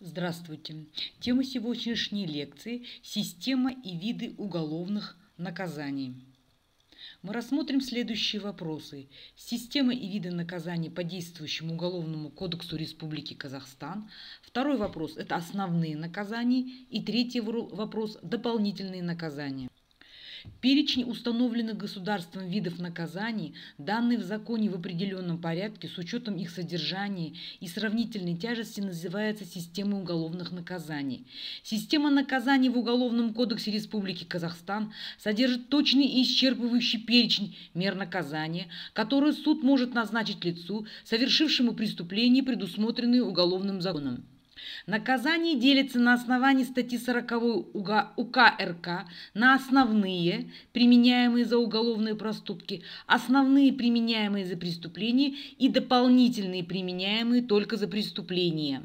Здравствуйте! Тема сегодняшней лекции – система и виды уголовных наказаний. Мы рассмотрим следующие вопросы. Система и виды наказаний по действующему Уголовному кодексу Республики Казахстан. Второй вопрос – это основные наказания. И третий вопрос – дополнительные наказания. Перечень установленных государством видов наказаний, данные в законе в определенном порядке с учетом их содержания и сравнительной тяжести, называется системой уголовных наказаний. Система наказаний в Уголовном кодексе Республики Казахстан содержит точный и исчерпывающий перечень мер наказания, которые суд может назначить лицу, совершившему преступление, предусмотренные уголовным законом. Наказание делится на основании статьи 40 УК РК на основные, применяемые за уголовные проступки, основные, применяемые за преступления и дополнительные, применяемые только за преступления.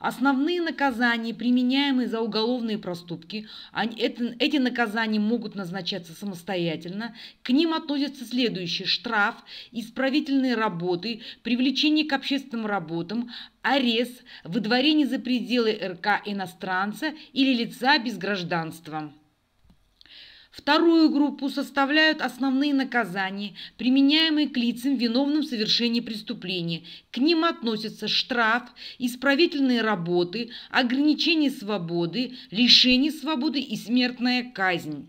Основные наказания, применяемые за уголовные проступки, они, это, эти наказания могут назначаться самостоятельно. К ним относятся следующие – штраф, исправительные работы, привлечение к общественным работам, арест, выдворение за пределы РК иностранца или лица без гражданства. Вторую группу составляют основные наказания, применяемые к лицам, виновным в совершении преступления. К ним относятся штраф, исправительные работы, ограничение свободы, лишение свободы и смертная казнь.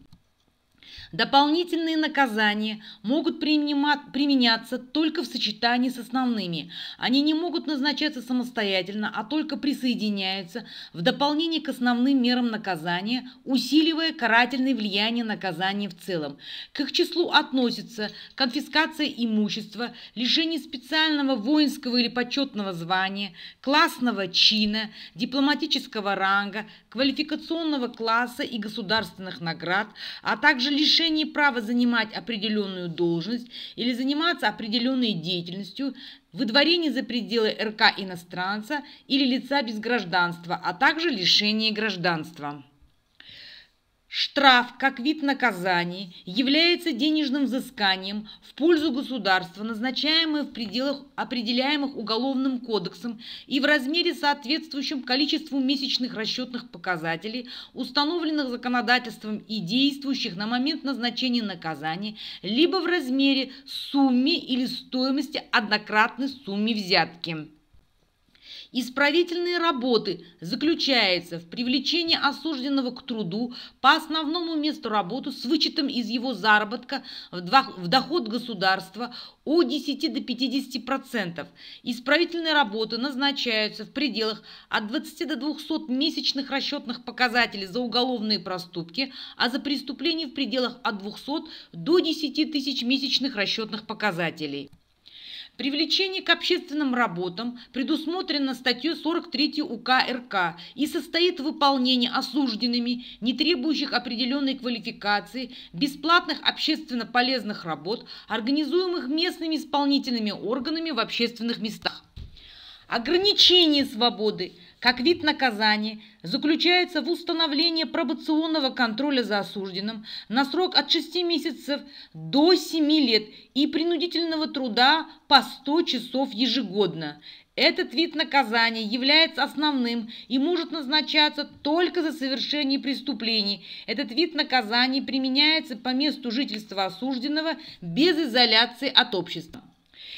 Дополнительные наказания могут применяться только в сочетании с основными. Они не могут назначаться самостоятельно, а только присоединяются в дополнение к основным мерам наказания, усиливая карательное влияние наказания в целом. К их числу относятся конфискация имущества, лишение специального воинского или почетного звания, классного чина, дипломатического ранга, квалификационного класса и государственных наград, а также лишении права занимать определенную должность или заниматься определенной деятельностью, выдворении за пределы РК иностранца или лица без гражданства, а также лишении гражданства. Штраф, как вид наказания, является денежным взысканием в пользу государства, назначаемое в пределах определяемых Уголовным кодексом и в размере соответствующем количеству месячных расчетных показателей, установленных законодательством и действующих на момент назначения наказания, либо в размере сумме или стоимости однократной суммы взятки. Исправительные работы заключаются в привлечении осужденного к труду по основному месту работы с вычетом из его заработка в доход государства от 10 до 50%. Исправительные работы назначаются в пределах от 20 до 200 месячных расчетных показателей за уголовные проступки, а за преступления в пределах от 200 до 10 тысяч месячных расчетных показателей. Привлечение к общественным работам предусмотрено статьей 43 УК РК и состоит в выполнении осужденными, не требующих определенной квалификации, бесплатных общественно полезных работ, организуемых местными исполнительными органами в общественных местах. Ограничение свободы – как вид наказания, заключается в установлении пробационного контроля за осужденным на срок от 6 месяцев до 7 лет и принудительного труда по 100 часов ежегодно. Этот вид наказания является основным и может назначаться только за совершение преступлений. Этот вид наказания применяется по месту жительства осужденного без изоляции от общества.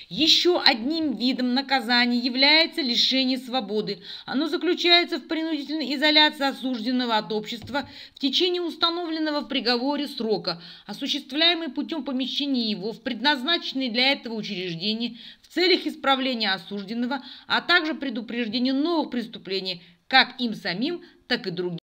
Еще одним видом наказания является лишение свободы. Оно заключается в принудительной изоляции осужденного от общества в течение установленного в приговоре срока, осуществляемый путем помещения его в предназначенные для этого учреждения в целях исправления осужденного, а также предупреждения новых преступлений как им самим, так и другим.